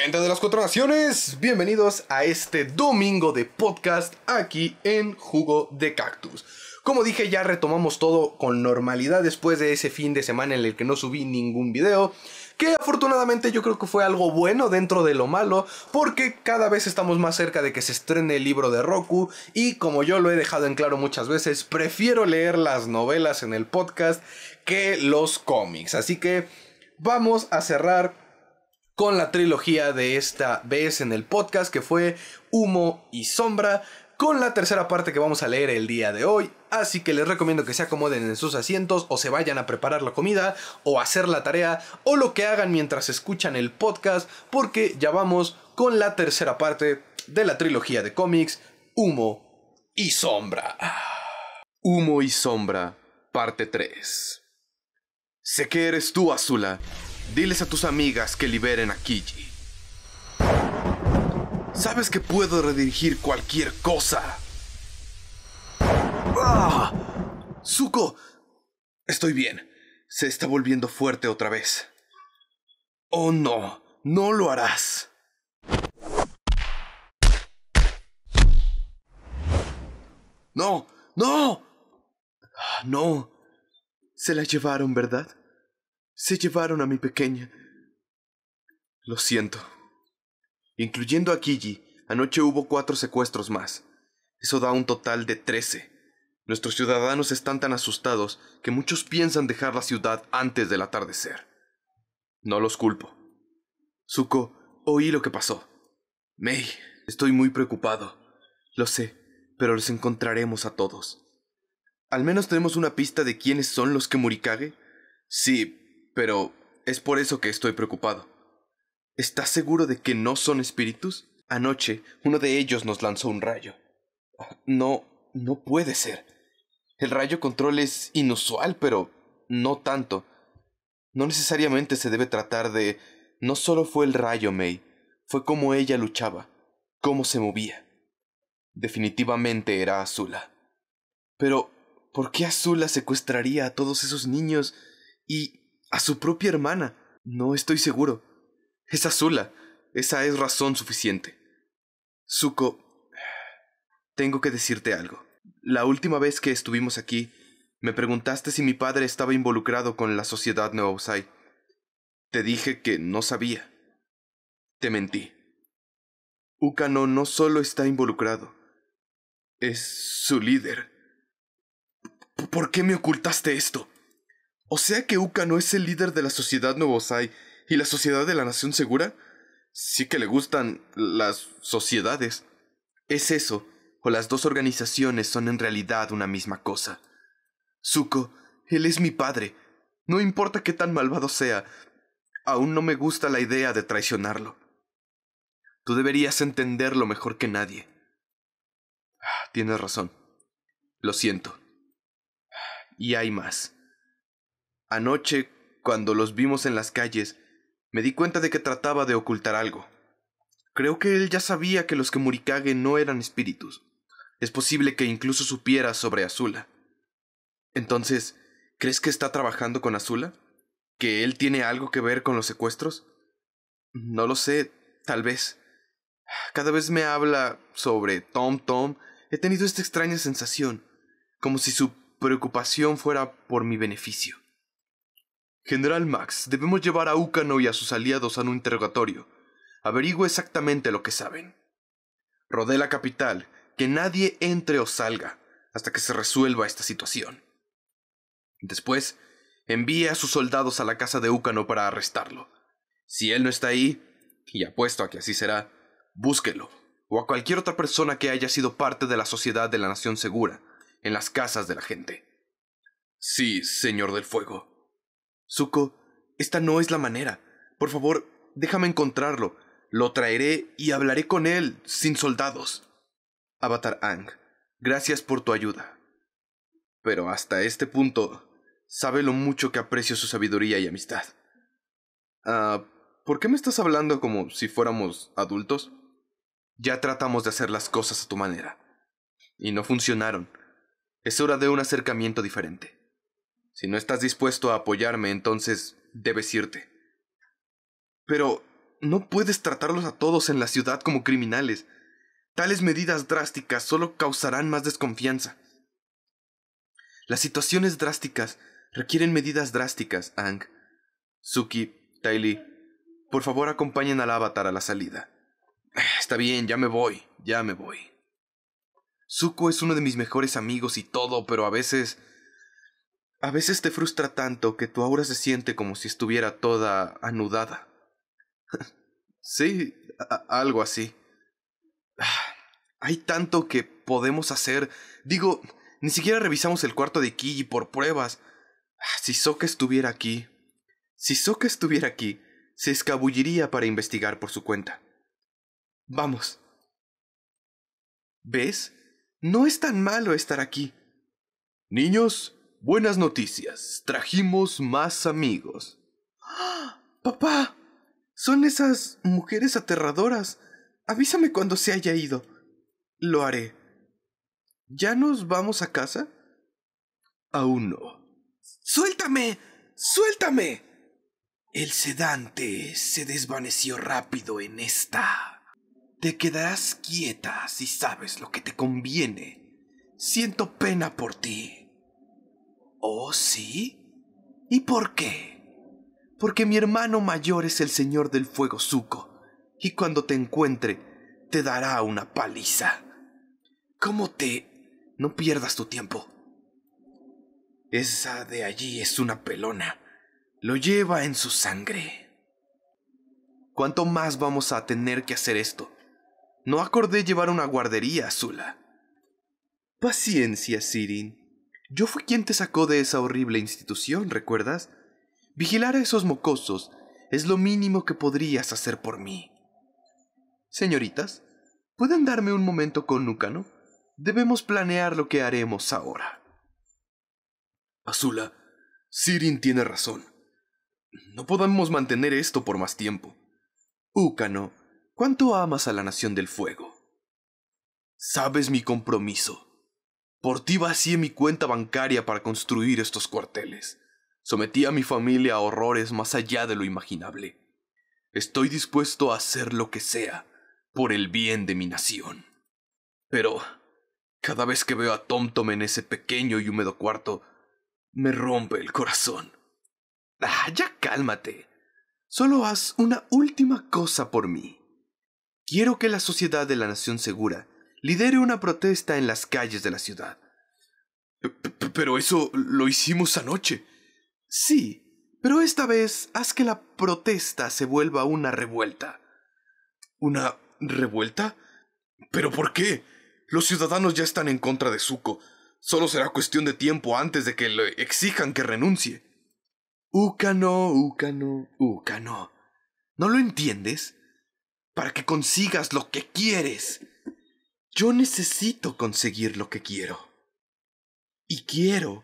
Gente de las Cuatro Naciones, bienvenidos a este domingo de podcast aquí en Jugo de Cactus. Como dije, ya retomamos todo con normalidad después de ese fin de semana en el que no subí ningún video, que afortunadamente yo creo que fue algo bueno dentro de lo malo, porque cada vez estamos más cerca de que se estrene el libro de Roku y como yo lo he dejado en claro muchas veces, prefiero leer las novelas en el podcast que los cómics. Así que vamos a cerrar con la trilogía de esta vez en el podcast que fue Humo y Sombra, con la tercera parte que vamos a leer el día de hoy, así que les recomiendo que se acomoden en sus asientos o se vayan a preparar la comida o hacer la tarea o lo que hagan mientras escuchan el podcast porque ya vamos con la tercera parte de la trilogía de cómics Humo y Sombra. Humo y Sombra, parte 3. Sé que eres tú, Azula. Diles a tus amigas que liberen a Kiji. Sabes que puedo redirigir cualquier cosa. ¡Ah! ¡Suko! Estoy bien. Se está volviendo fuerte otra vez. Oh no, no lo harás. No, no. Ah, no. Se la llevaron, ¿verdad? Se llevaron a mi pequeña. Lo siento. Incluyendo a Kiji, anoche hubo cuatro secuestros más. Eso da un total de trece. Nuestros ciudadanos están tan asustados que muchos piensan dejar la ciudad antes del atardecer. No los culpo. Suko, oí lo que pasó. Mei, estoy muy preocupado. Lo sé, pero los encontraremos a todos. ¿Al menos tenemos una pista de quiénes son los que Muricague. Sí, pero es por eso que estoy preocupado. ¿Estás seguro de que no son espíritus? Anoche uno de ellos nos lanzó un rayo. Ah, no, no puede ser. El rayo control es inusual, pero no tanto. No necesariamente se debe tratar de... No solo fue el rayo, May, fue cómo ella luchaba, cómo se movía. Definitivamente era Azula. Pero, ¿por qué Azula secuestraría a todos esos niños y a su propia hermana. No estoy seguro. Es Azula. Esa es razón suficiente. Zuko, tengo que decirte algo. La última vez que estuvimos aquí, me preguntaste si mi padre estaba involucrado con la sociedad Neobsai. Te dije que no sabía. Te mentí. Ukano no solo está involucrado, es su líder. ¿Por qué me ocultaste esto? O sea que Uka no es el líder de la sociedad Novosai y la sociedad de la nación segura. Sí que le gustan las sociedades. Es eso, o las dos organizaciones son en realidad una misma cosa. Zuko, él es mi padre. No importa qué tan malvado sea, aún no me gusta la idea de traicionarlo. Tú deberías entenderlo mejor que nadie. Ah, tienes razón. Lo siento. Y hay más. Anoche, cuando los vimos en las calles, me di cuenta de que trataba de ocultar algo. Creo que él ya sabía que los que Muricague no eran espíritus. Es posible que incluso supiera sobre Azula. Entonces, ¿crees que está trabajando con Azula? ¿Que él tiene algo que ver con los secuestros? No lo sé, tal vez. Cada vez me habla sobre Tom Tom, he tenido esta extraña sensación, como si su preocupación fuera por mi beneficio. General Max, debemos llevar a Úcano y a sus aliados a un interrogatorio. Averigüe exactamente lo que saben. Rodee la capital, que nadie entre o salga, hasta que se resuelva esta situación. Después, envíe a sus soldados a la casa de Úcano para arrestarlo. Si él no está ahí, y apuesto a que así será, búsquelo, o a cualquier otra persona que haya sido parte de la sociedad de la Nación Segura, en las casas de la gente. Sí, señor del fuego. Zuko, esta no es la manera. Por favor, déjame encontrarlo. Lo traeré y hablaré con él sin soldados. Avatar Ang, gracias por tu ayuda. Pero hasta este punto, sabe lo mucho que aprecio su sabiduría y amistad. Ah, ¿por qué me estás hablando como si fuéramos adultos? Ya tratamos de hacer las cosas a tu manera. Y no funcionaron. Es hora de un acercamiento diferente. Si no estás dispuesto a apoyarme, entonces debes irte. Pero no puedes tratarlos a todos en la ciudad como criminales. Tales medidas drásticas solo causarán más desconfianza. Las situaciones drásticas requieren medidas drásticas, Ang. Suki, Taili, por favor acompañen al avatar a la salida. Está bien, ya me voy, ya me voy. Suko es uno de mis mejores amigos y todo, pero a veces a veces te frustra tanto que tu aura se siente como si estuviera toda anudada. sí, algo así. Hay tanto que podemos hacer. Digo, ni siquiera revisamos el cuarto de Kiji por pruebas. Si Soka estuviera aquí. Si Soka estuviera aquí, se escabulliría para investigar por su cuenta. Vamos. ¿Ves? No es tan malo estar aquí. Niños, Buenas noticias. Trajimos más amigos. ¡Ah! ¡Papá! Son esas mujeres aterradoras. Avísame cuando se haya ido. Lo haré. ¿Ya nos vamos a casa? Aún no. ¡Suéltame! ¡Suéltame! El sedante se desvaneció rápido en esta. Te quedarás quieta si sabes lo que te conviene. Siento pena por ti. ¿Oh, sí? ¿Y por qué? Porque mi hermano mayor es el señor del fuego suco, y cuando te encuentre, te dará una paliza. ¿Cómo te... No pierdas tu tiempo. Esa de allí es una pelona. Lo lleva en su sangre. ¿Cuánto más vamos a tener que hacer esto? No acordé llevar una guardería, Azula. Paciencia, Sirin. Yo fui quien te sacó de esa horrible institución, ¿recuerdas? Vigilar a esos mocosos es lo mínimo que podrías hacer por mí. Señoritas, ¿pueden darme un momento con Núcano? Debemos planear lo que haremos ahora. Azula, Sirin tiene razón. No podemos mantener esto por más tiempo. Úcano, ¿cuánto amas a la Nación del Fuego? Sabes mi compromiso. Por ti vacié mi cuenta bancaria para construir estos cuarteles. Sometí a mi familia a horrores más allá de lo imaginable. Estoy dispuesto a hacer lo que sea por el bien de mi nación. Pero cada vez que veo a Tom Tom en ese pequeño y húmedo cuarto, me rompe el corazón. Ah, ya cálmate. Solo haz una última cosa por mí. Quiero que la sociedad de la nación segura lidere una protesta en las calles de la ciudad. pero eso lo hicimos anoche. Sí, pero esta vez haz que la protesta se vuelva una revuelta. ¿Una revuelta? ¿Pero por qué? Los ciudadanos ya están en contra de Zuko. Solo será cuestión de tiempo antes de que le exijan que renuncie. Ucano, Ucano, Ucano. ¿No lo entiendes? Para que consigas lo que quieres, yo necesito conseguir lo que quiero. Y quiero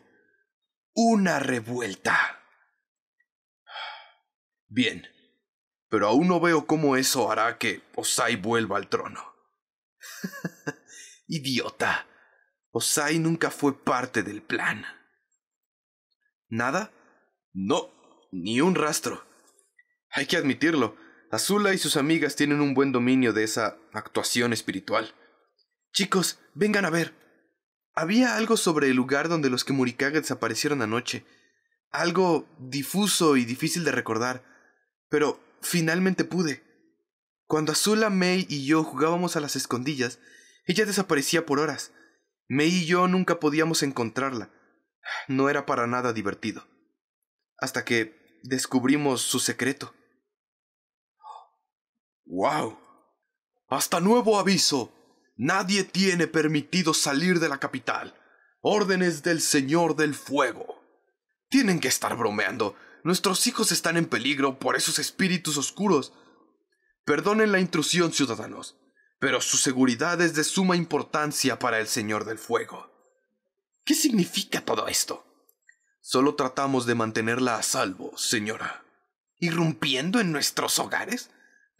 una revuelta. Bien, pero aún no veo cómo eso hará que Osai vuelva al trono. Idiota. Osai nunca fue parte del plan. ¿Nada? No, ni un rastro. Hay que admitirlo, Azula y sus amigas tienen un buen dominio de esa actuación espiritual. Chicos, vengan a ver. Había algo sobre el lugar donde los Kemurikaga desaparecieron anoche. Algo difuso y difícil de recordar. Pero finalmente pude. Cuando Azula, May y yo jugábamos a las escondillas, ella desaparecía por horas. Mei y yo nunca podíamos encontrarla. No era para nada divertido. Hasta que descubrimos su secreto. ¡Wow! ¡Hasta nuevo aviso! nadie tiene permitido salir de la capital. Órdenes del Señor del Fuego. Tienen que estar bromeando. Nuestros hijos están en peligro por esos espíritus oscuros. Perdonen la intrusión, ciudadanos, pero su seguridad es de suma importancia para el Señor del Fuego. ¿Qué significa todo esto? Solo tratamos de mantenerla a salvo, señora. ¿Irrumpiendo en nuestros hogares?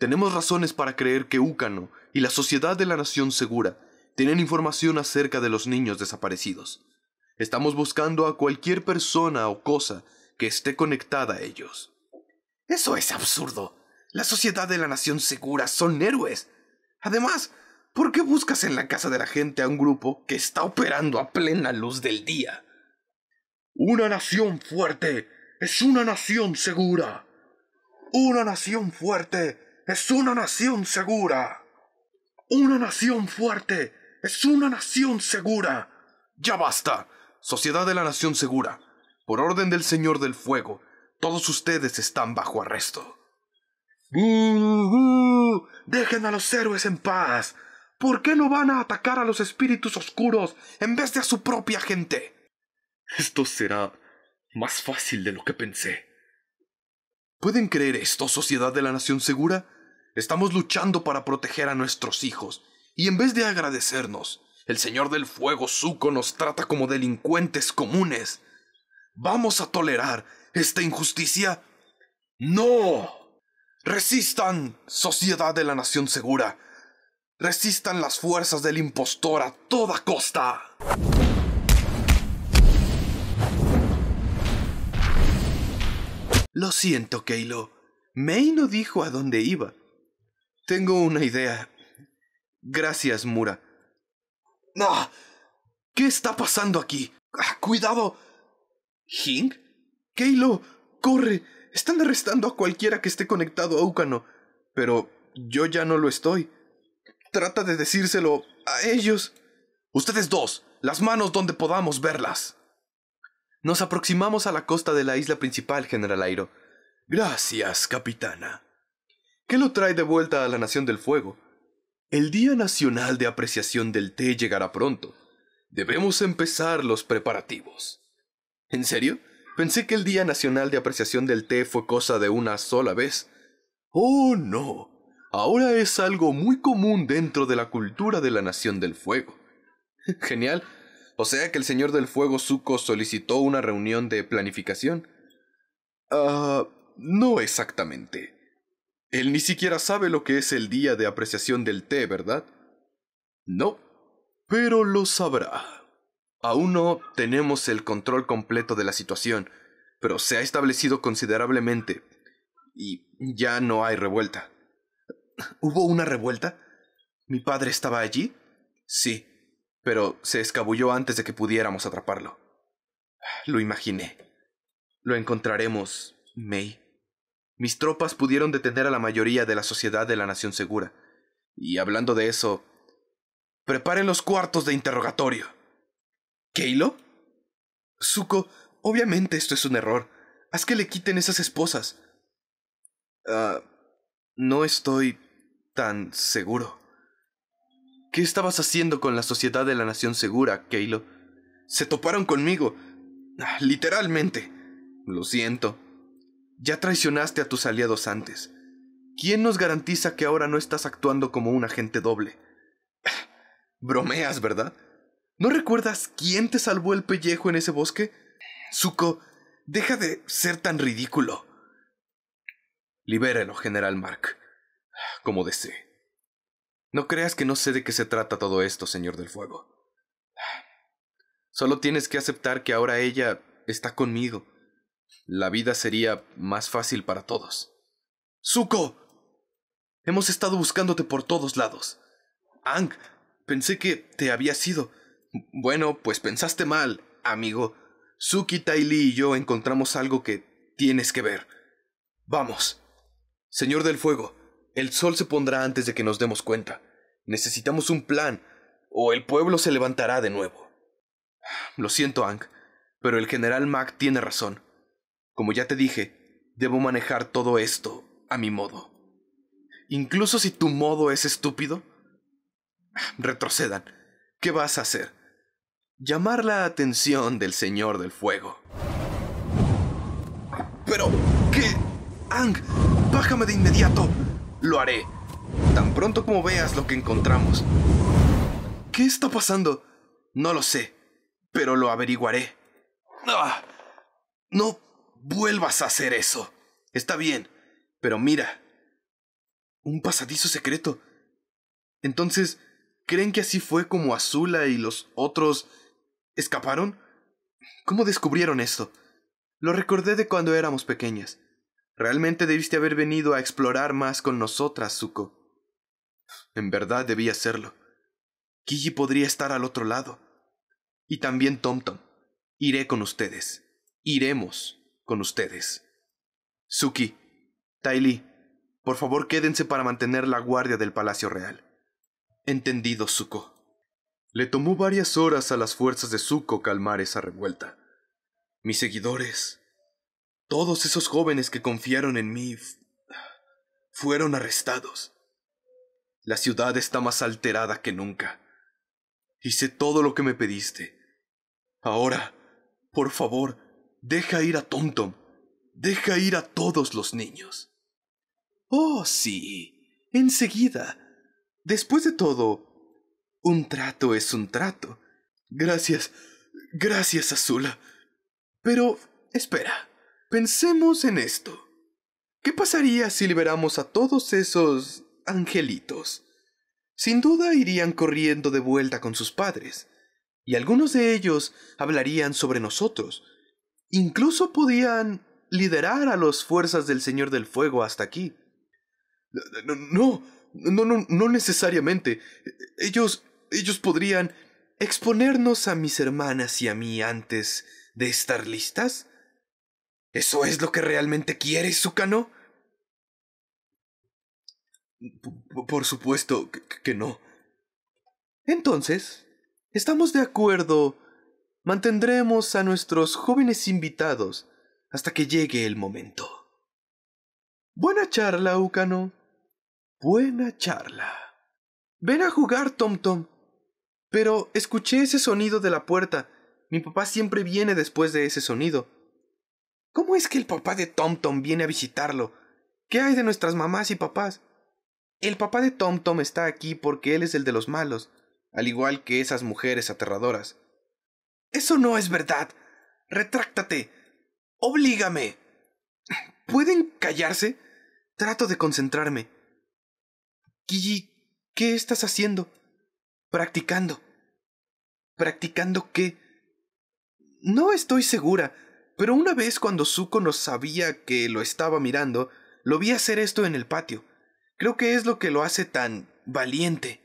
Tenemos razones para creer que Úcano y la Sociedad de la Nación Segura tienen información acerca de los niños desaparecidos. Estamos buscando a cualquier persona o cosa que esté conectada a ellos. Eso es absurdo. La Sociedad de la Nación Segura son héroes. Además, ¿por qué buscas en la casa de la gente a un grupo que está operando a plena luz del día? Una nación fuerte es una nación segura. Una nación fuerte es una nación segura. Una nación fuerte es una nación segura. Ya basta. Sociedad de la Nación Segura. Por orden del Señor del Fuego, todos ustedes están bajo arresto. dejen a los héroes en paz. ¿Por qué no van a atacar a los espíritus oscuros en vez de a su propia gente? Esto será más fácil de lo que pensé. ¿Pueden creer esto, Sociedad de la Nación Segura? Estamos luchando para proteger a nuestros hijos, y en vez de agradecernos, el Señor del Fuego Zuko nos trata como delincuentes comunes. ¿Vamos a tolerar esta injusticia? ¡No! ¡Resistan, Sociedad de la Nación Segura! ¡Resistan las fuerzas del impostor a toda costa! Lo siento, Keilo. May no dijo a dónde iba, tengo una idea. Gracias, Mura. ¡No! ¿Qué está pasando aquí? Ah, ¡Cuidado! Hink, ¡Keilo! ¡Corre! Están arrestando a cualquiera que esté conectado a Ukano. Pero yo ya no lo estoy. Trata de decírselo a ellos. Ustedes dos, las manos donde podamos verlas. Nos aproximamos a la costa de la isla principal, general Airo. Gracias, capitana. ¿Qué lo trae de vuelta a la Nación del Fuego? El Día Nacional de Apreciación del Té llegará pronto. Debemos empezar los preparativos. ¿En serio? Pensé que el Día Nacional de Apreciación del Té fue cosa de una sola vez. Oh, no. Ahora es algo muy común dentro de la cultura de la Nación del Fuego. Genial. O sea que el Señor del Fuego Zuko solicitó una reunión de planificación. Ah, no exactamente. Él ni siquiera sabe lo que es el día de apreciación del té, ¿verdad? No, pero lo sabrá. Aún no tenemos el control completo de la situación, pero se ha establecido considerablemente y ya no hay revuelta. ¿Hubo una revuelta? ¿Mi padre estaba allí? Sí, pero se escabulló antes de que pudiéramos atraparlo. Lo imaginé. Lo encontraremos, May. Mis tropas pudieron detener a la mayoría de la sociedad de la Nación Segura. Y hablando de eso, preparen los cuartos de interrogatorio. ¿Keilo? Suco, obviamente esto es un error. Haz que le quiten esas esposas. ah no estoy tan seguro. ¿Qué estabas haciendo con la Sociedad de la Nación Segura, Keilo? Se toparon conmigo. Ah, literalmente. Lo siento. Ya traicionaste a tus aliados antes. ¿Quién nos garantiza que ahora no estás actuando como un agente doble? Bromeas, ¿verdad? ¿No recuerdas quién te salvó el pellejo en ese bosque? Zuko, deja de ser tan ridículo. Libérelo, general Mark. Como desee. No creas que no sé de qué se trata todo esto, señor del fuego. Solo tienes que aceptar que ahora ella está conmigo la vida sería más fácil para todos. ¡Zuko! Hemos estado buscándote por todos lados. Ang, pensé que te había ido. Bueno, pues pensaste mal, amigo. Suki, Taili y yo encontramos algo que tienes que ver. Vamos. Señor del Fuego, el sol se pondrá antes de que nos demos cuenta. Necesitamos un plan, o el pueblo se levantará de nuevo. Lo siento, Ang, pero el general Mac tiene razón. Como ya te dije, debo manejar todo esto a mi modo. Incluso si tu modo es estúpido, retrocedan. ¿Qué vas a hacer? Llamar la atención del Señor del Fuego. Pero, ¿qué? Ang, bájame de inmediato. Lo haré. Tan pronto como veas lo que encontramos. ¿Qué está pasando? No lo sé, pero lo averiguaré. Ah, no vuelvas a hacer eso. Está bien, pero mira. Un pasadizo secreto. Entonces, ¿creen que así fue como Azula y los otros escaparon? ¿Cómo descubrieron esto? Lo recordé de cuando éramos pequeñas. Realmente debiste haber venido a explorar más con nosotras, Zuko. En verdad debía hacerlo. Kiji podría estar al otro lado. Y también Tom Tom. Iré con ustedes. Iremos con ustedes. Suki, Tylee, por favor quédense para mantener la guardia del Palacio Real. Entendido, Zuko. Le tomó varias horas a las fuerzas de Zuko calmar esa revuelta. Mis seguidores, todos esos jóvenes que confiaron en mí, fueron arrestados. La ciudad está más alterada que nunca. Hice todo lo que me pediste. Ahora, por favor, Deja ir a Tomtom. Deja ir a todos los niños. Oh, sí. Enseguida. Después de todo, un trato es un trato. Gracias. Gracias, Azula. Pero, espera. Pensemos en esto. ¿Qué pasaría si liberamos a todos esos angelitos? Sin duda irían corriendo de vuelta con sus padres, y algunos de ellos hablarían sobre nosotros, Incluso podían liderar a las fuerzas del Señor del Fuego hasta aquí. No, no, no, necesariamente. Ellos, ellos podrían exponernos a mis hermanas y a mí antes de estar listas. ¿Eso es lo que realmente quieres, Zucano? Por supuesto que no. Entonces, estamos de acuerdo mantendremos a nuestros jóvenes invitados hasta que llegue el momento. Buena charla, Úcano. Buena charla. Ven a jugar, Tom Tom. Pero escuché ese sonido de la puerta. Mi papá siempre viene después de ese sonido. ¿Cómo es que el papá de Tom Tom viene a visitarlo? ¿Qué hay de nuestras mamás y papás? El papá de Tom Tom está aquí porque él es el de los malos, al igual que esas mujeres aterradoras. Eso no es verdad. Retráctate. Oblígame. ¿Pueden callarse? Trato de concentrarme. Gigi, ¿qué estás haciendo? Practicando. ¿Practicando qué? No estoy segura, pero una vez cuando Zuko no sabía que lo estaba mirando, lo vi hacer esto en el patio. Creo que es lo que lo hace tan valiente.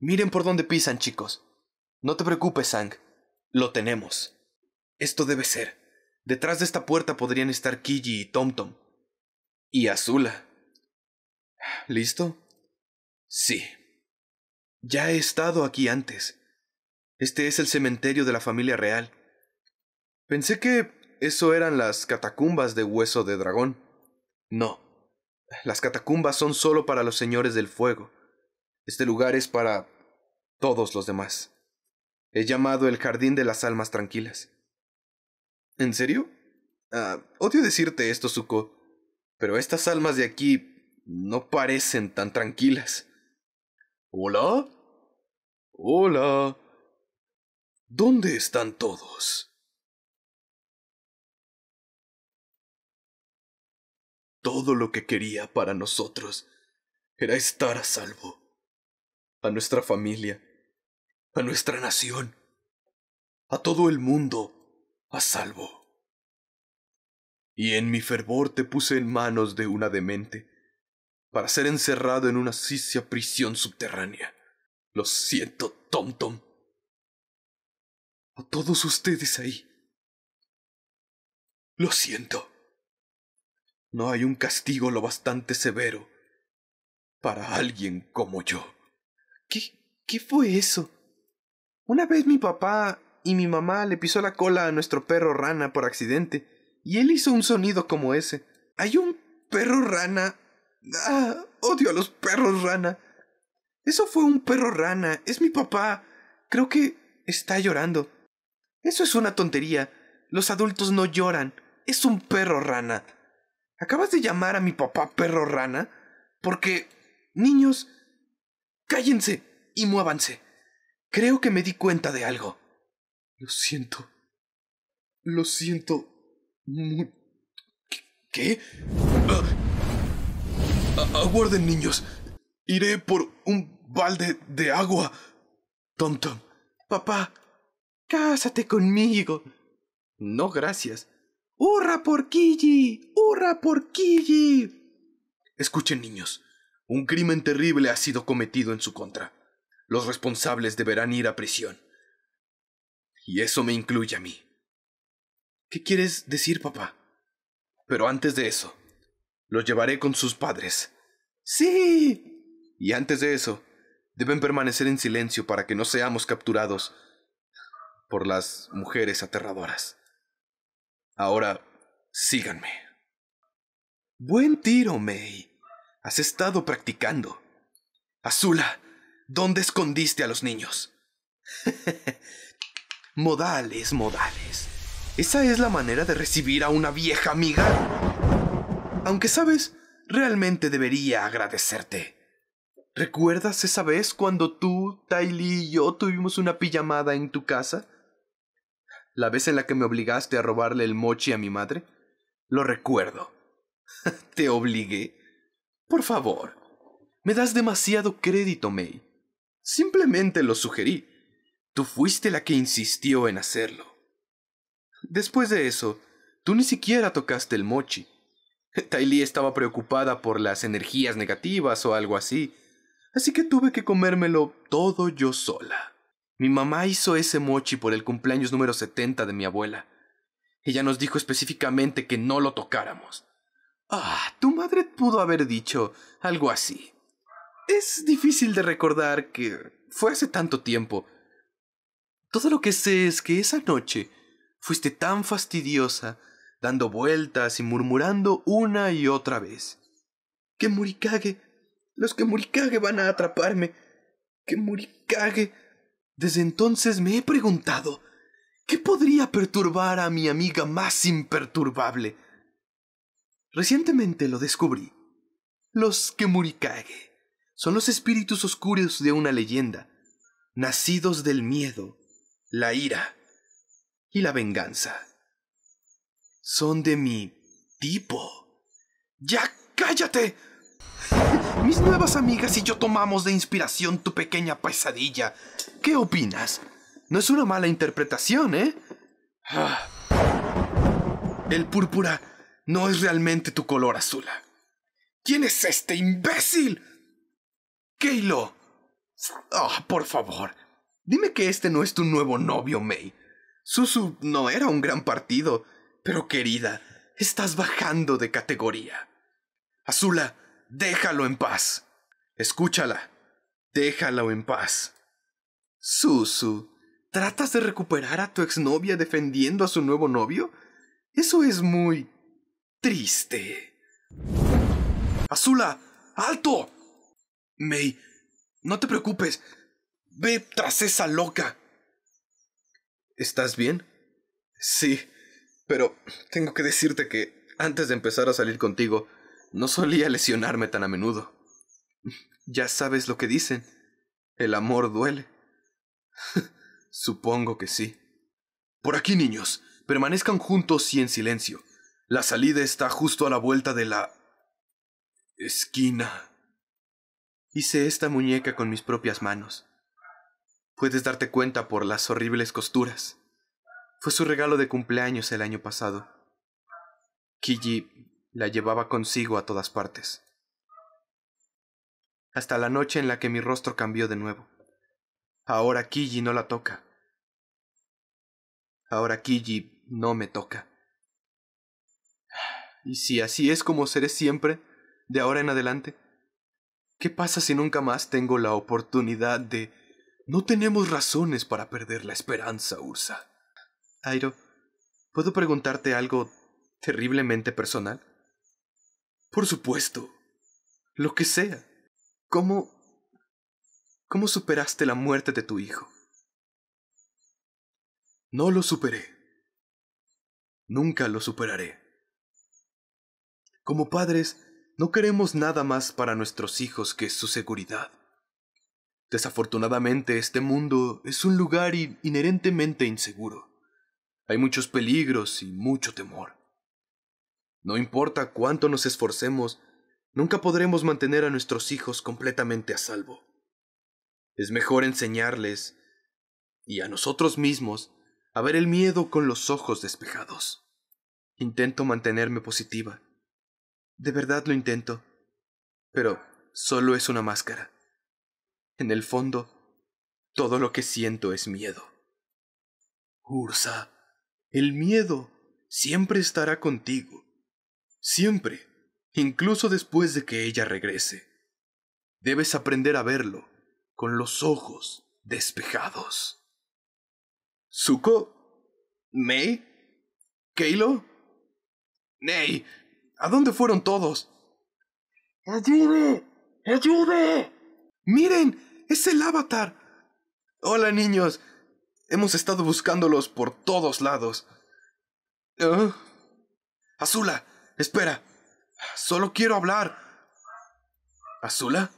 Miren por dónde pisan, chicos. No te preocupes, Sang. Lo tenemos. Esto debe ser. Detrás de esta puerta podrían estar Kiji y Tom-Tom. Y Azula. ¿Listo? Sí. Ya he estado aquí antes. Este es el cementerio de la familia real. Pensé que eso eran las catacumbas de hueso de dragón. No. Las catacumbas son solo para los señores del fuego. Este lugar es para todos los demás. He llamado el Jardín de las Almas Tranquilas. ¿En serio? Ah, odio decirte esto, Zuko, pero estas almas de aquí no parecen tan tranquilas. ¿Hola? Hola. ¿Dónde están todos? Todo lo que quería para nosotros era estar a salvo. A nuestra familia, a nuestra nación, a todo el mundo, a salvo. Y en mi fervor te puse en manos de una demente, para ser encerrado en una sicia prisión subterránea. Lo siento, Tom Tom. A todos ustedes ahí. Lo siento. No hay un castigo lo bastante severo para alguien como yo. ¿Qué, qué fue eso? Una vez mi papá y mi mamá le pisó la cola a nuestro perro rana por accidente, y él hizo un sonido como ese. Hay un perro rana. Ah, odio a los perros rana. Eso fue un perro rana. Es mi papá. Creo que está llorando. Eso es una tontería. Los adultos no lloran. Es un perro rana. ¿Acabas de llamar a mi papá perro rana? Porque... Niños, cállense y muévanse. Creo que me di cuenta de algo. Lo siento. Lo siento. ¿Qué? aguarden, ah, niños. Iré por un balde de agua. Tom Tom. Papá, cásate conmigo. No, gracias. ¡Hurra por Kiji! ¡Hurra por Kiji! Escuchen, niños. Un crimen terrible ha sido cometido en su contra los responsables deberán ir a prisión. Y eso me incluye a mí. ¿Qué quieres decir, papá? Pero antes de eso, lo llevaré con sus padres. Sí. Y antes de eso, deben permanecer en silencio para que no seamos capturados por las mujeres aterradoras. Ahora, síganme. Buen tiro, May. Has estado practicando. Azula, ¿Dónde escondiste a los niños? modales, modales. Esa es la manera de recibir a una vieja amiga. Aunque sabes, realmente debería agradecerte. ¿Recuerdas esa vez cuando tú, Tylee y yo tuvimos una pijamada en tu casa? ¿La vez en la que me obligaste a robarle el mochi a mi madre? Lo recuerdo. Te obligué. Por favor, me das demasiado crédito, May. Simplemente lo sugerí. Tú fuiste la que insistió en hacerlo. Después de eso, tú ni siquiera tocaste el mochi. Tylee estaba preocupada por las energías negativas o algo así, así que tuve que comérmelo todo yo sola. Mi mamá hizo ese mochi por el cumpleaños número 70 de mi abuela. Ella nos dijo específicamente que no lo tocáramos. Ah, tu madre pudo haber dicho algo así. Es difícil de recordar que fue hace tanto tiempo. Todo lo que sé es que esa noche fuiste tan fastidiosa, dando vueltas y murmurando una y otra vez. ¡Que muricague, ¡Los que muricague van a atraparme! ¡Que muricague. Desde entonces me he preguntado, ¿qué podría perturbar a mi amiga más imperturbable? Recientemente lo descubrí. Los que son los espíritus oscuros de una leyenda, nacidos del miedo, la ira y la venganza. Son de mi tipo. ¡Ya cállate! Mis nuevas amigas y yo tomamos de inspiración tu pequeña pesadilla. ¿Qué opinas? No es una mala interpretación, ¿eh? Ah. El púrpura no es realmente tu color azul. ¿Quién es este imbécil? Kaylo. Oh, ah, por favor. Dime que este no es tu nuevo novio, May. Susu no era un gran partido, pero querida, estás bajando de categoría. Azula, déjalo en paz. Escúchala. Déjalo en paz. Susu, ¿tratas de recuperar a tu exnovia defendiendo a su nuevo novio? Eso es muy... triste. Azula, alto. May, no te preocupes. Ve tras esa loca. ¿Estás bien? Sí, pero tengo que decirte que antes de empezar a salir contigo, no solía lesionarme tan a menudo. Ya sabes lo que dicen. El amor duele. Supongo que sí. Por aquí, niños. Permanezcan juntos y en silencio. La salida está justo a la vuelta de la... esquina. Hice esta muñeca con mis propias manos. Puedes darte cuenta por las horribles costuras. Fue su regalo de cumpleaños el año pasado. Kiji la llevaba consigo a todas partes. Hasta la noche en la que mi rostro cambió de nuevo. Ahora Kiji no la toca. Ahora Kiji no me toca. Y si así es como seré siempre, de ahora en adelante, ¿Qué pasa si nunca más tengo la oportunidad de... No tenemos razones para perder la esperanza, Ursa. Airo, ¿puedo preguntarte algo terriblemente personal? Por supuesto. Lo que sea. ¿Cómo... ¿Cómo superaste la muerte de tu hijo? No lo superé. Nunca lo superaré. Como padres, no queremos nada más para nuestros hijos que su seguridad. Desafortunadamente, este mundo es un lugar inherentemente inseguro. Hay muchos peligros y mucho temor. No importa cuánto nos esforcemos, nunca podremos mantener a nuestros hijos completamente a salvo. Es mejor enseñarles, y a nosotros mismos, a ver el miedo con los ojos despejados. Intento mantenerme positiva de verdad lo intento, pero solo es una máscara. En el fondo, todo lo que siento es miedo. Ursa, el miedo siempre estará contigo. Siempre, incluso después de que ella regrese. Debes aprender a verlo con los ojos despejados. Suko, Mei, Ney. ¿A dónde fueron todos? ¡Ayude! ¡Ayude! ¡Miren! ¡Es el avatar! Hola niños. Hemos estado buscándolos por todos lados. Azula, espera. Solo quiero hablar. ¿Azula?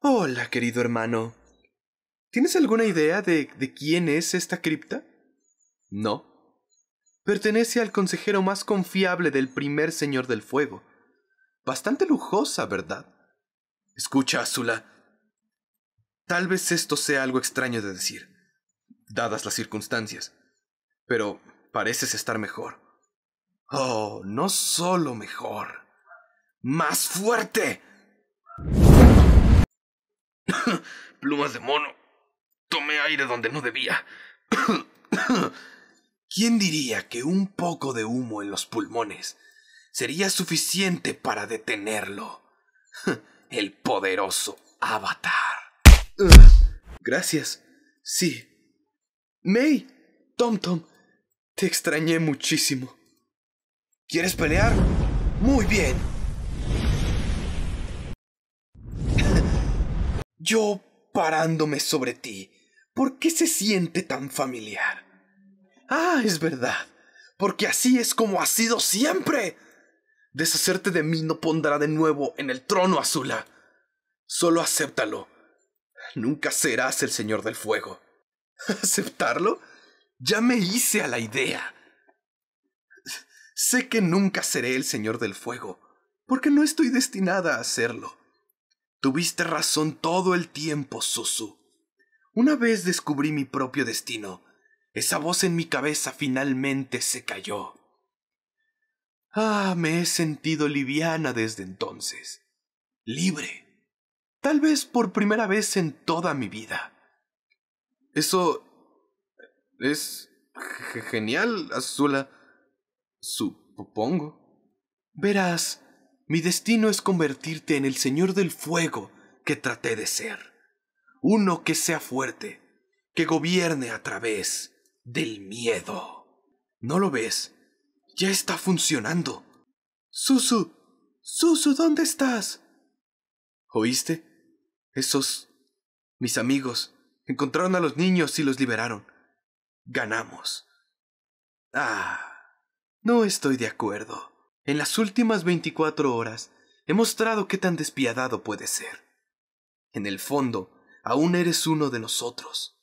Hola, querido hermano. ¿Tienes alguna idea de, de quién es esta cripta? No pertenece al consejero más confiable del primer Señor del Fuego. Bastante lujosa, ¿verdad? Escucha, Azula. Tal vez esto sea algo extraño de decir, dadas las circunstancias, pero pareces estar mejor. Oh, no solo mejor, más fuerte. Plumas de mono. Tomé aire donde no debía. ¿Quién diría que un poco de humo en los pulmones sería suficiente para detenerlo? El poderoso avatar. Gracias. Sí. May, Tom Tom, te extrañé muchísimo. ¿Quieres pelear? Muy bien. Yo parándome sobre ti. ¿Por qué se siente tan familiar? Ah, es verdad, porque así es como ha sido siempre. Deshacerte de mí no pondrá de nuevo en el trono, Azula. Solo acéptalo. Nunca serás el Señor del Fuego. ¿Aceptarlo? Ya me hice a la idea. Sé que nunca seré el Señor del Fuego, porque no estoy destinada a hacerlo. Tuviste razón todo el tiempo, Susu. Una vez descubrí mi propio destino, esa voz en mi cabeza finalmente se cayó. Ah, me he sentido liviana desde entonces. Libre. Tal vez por primera vez en toda mi vida. Eso es genial, Azula. Supongo. Verás, mi destino es convertirte en el Señor del Fuego que traté de ser. Uno que sea fuerte, que gobierne a través del miedo. ¿No lo ves? Ya está funcionando. Susu. Susu, ¿dónde estás? ¿Oíste? Esos... mis amigos encontraron a los niños y los liberaron. Ganamos. Ah. No estoy de acuerdo. En las últimas 24 horas he mostrado qué tan despiadado puede ser. En el fondo, aún eres uno de nosotros.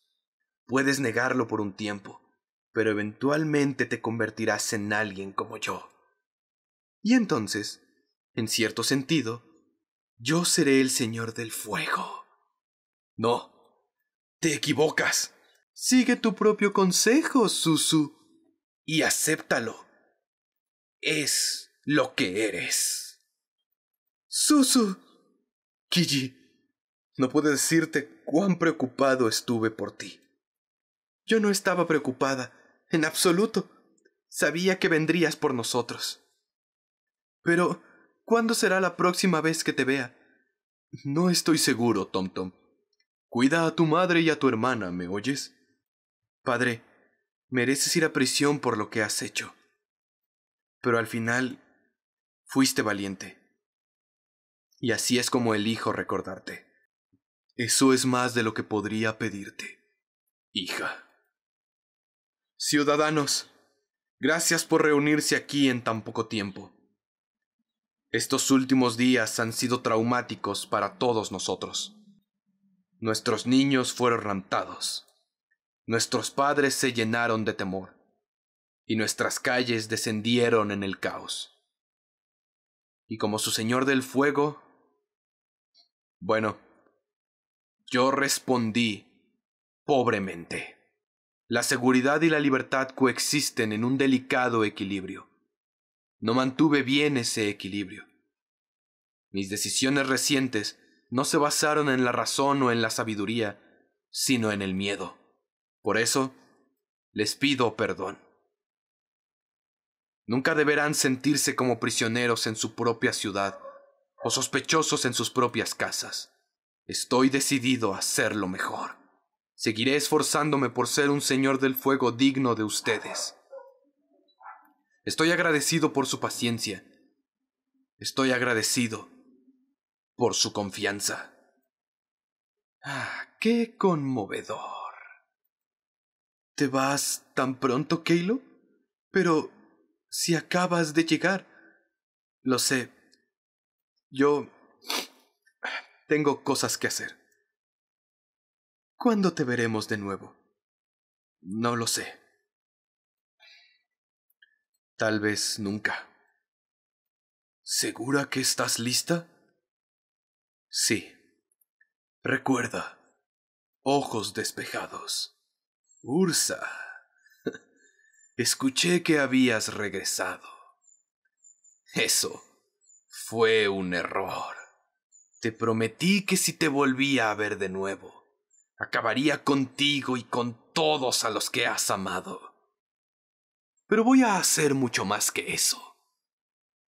Puedes negarlo por un tiempo, pero eventualmente te convertirás en alguien como yo. Y entonces, en cierto sentido, yo seré el Señor del Fuego. No, te equivocas. Sigue tu propio consejo, Susu, y acéptalo. Es lo que eres. Susu. Kiji, no puedo decirte cuán preocupado estuve por ti. Yo no estaba preocupada, en absoluto. Sabía que vendrías por nosotros. Pero, ¿cuándo será la próxima vez que te vea? No estoy seguro, Tom Tom. Cuida a tu madre y a tu hermana, ¿me oyes? Padre, mereces ir a prisión por lo que has hecho. Pero al final, fuiste valiente. Y así es como elijo recordarte. Eso es más de lo que podría pedirte, hija. Ciudadanos, gracias por reunirse aquí en tan poco tiempo. Estos últimos días han sido traumáticos para todos nosotros. Nuestros niños fueron rantados. Nuestros padres se llenaron de temor. Y nuestras calles descendieron en el caos. Y como su Señor del Fuego... Bueno, yo respondí pobremente. La seguridad y la libertad coexisten en un delicado equilibrio. No mantuve bien ese equilibrio. Mis decisiones recientes no se basaron en la razón o en la sabiduría, sino en el miedo. Por eso, les pido perdón. Nunca deberán sentirse como prisioneros en su propia ciudad o sospechosos en sus propias casas. Estoy decidido a hacerlo mejor. Seguiré esforzándome por ser un Señor del Fuego digno de ustedes. Estoy agradecido por su paciencia. Estoy agradecido por su confianza. Ah, qué conmovedor. ¿Te vas tan pronto, Keilo? Pero si acabas de llegar. Lo sé. Yo tengo cosas que hacer. ¿Cuándo te veremos de nuevo? No lo sé. Tal vez nunca. ¿Segura que estás lista? Sí. Recuerda, ojos despejados. Ursa, escuché que habías regresado. Eso fue un error. Te prometí que si te volvía a ver de nuevo, Acabaría contigo y con todos a los que has amado. Pero voy a hacer mucho más que eso.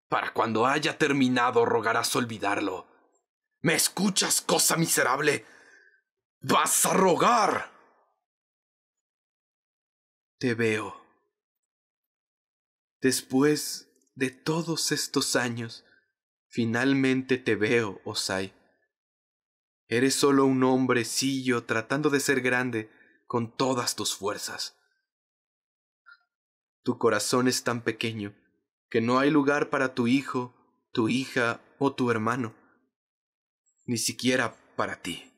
Para cuando haya terminado rogarás olvidarlo. ¿Me escuchas, cosa miserable? ¡Vas a rogar! Te veo. Después de todos estos años, finalmente te veo, Osai. Eres solo un hombrecillo tratando de ser grande con todas tus fuerzas. Tu corazón es tan pequeño que no hay lugar para tu hijo, tu hija o tu hermano, ni siquiera para ti.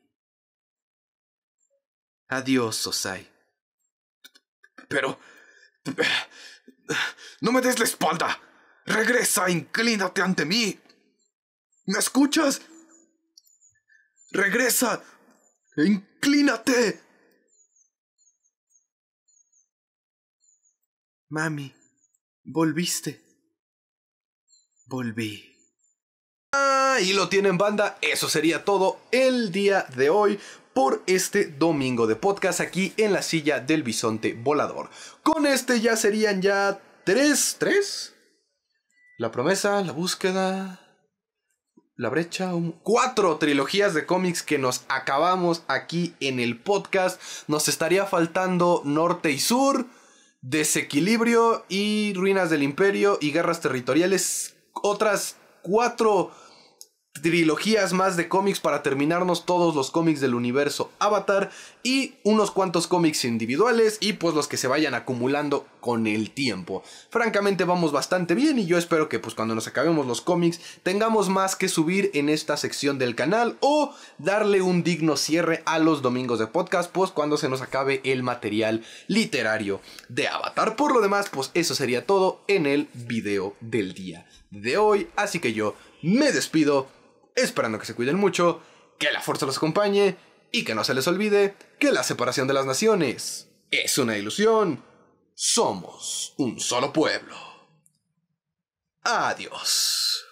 Adiós, osai Pero... No me des la espalda. Regresa, inclínate ante mí. ¿Me escuchas? Regresa. Inclínate. Mami, volviste. Volví. Ah, y lo tienen banda. Eso sería todo el día de hoy por este domingo de podcast aquí en la silla del bisonte volador. Con este ya serían ya tres, tres. La promesa, la búsqueda, la Brecha, cuatro trilogías de cómics que nos acabamos aquí en el podcast. Nos estaría faltando Norte y Sur, Desequilibrio y Ruinas del Imperio y Guerras Territoriales. Otras cuatro trilogías más de cómics para terminarnos todos los cómics del universo Avatar y unos cuantos cómics individuales y pues los que se vayan acumulando con el tiempo. Francamente vamos bastante bien y yo espero que pues cuando nos acabemos los cómics tengamos más que subir en esta sección del canal o darle un digno cierre a los domingos de podcast pues cuando se nos acabe el material literario de Avatar. Por lo demás pues eso sería todo en el video del día de hoy, así que yo me despido esperando que se cuiden mucho, que la fuerza los acompañe y que no se les olvide que la separación de las naciones es una ilusión. Somos un solo pueblo. Adiós.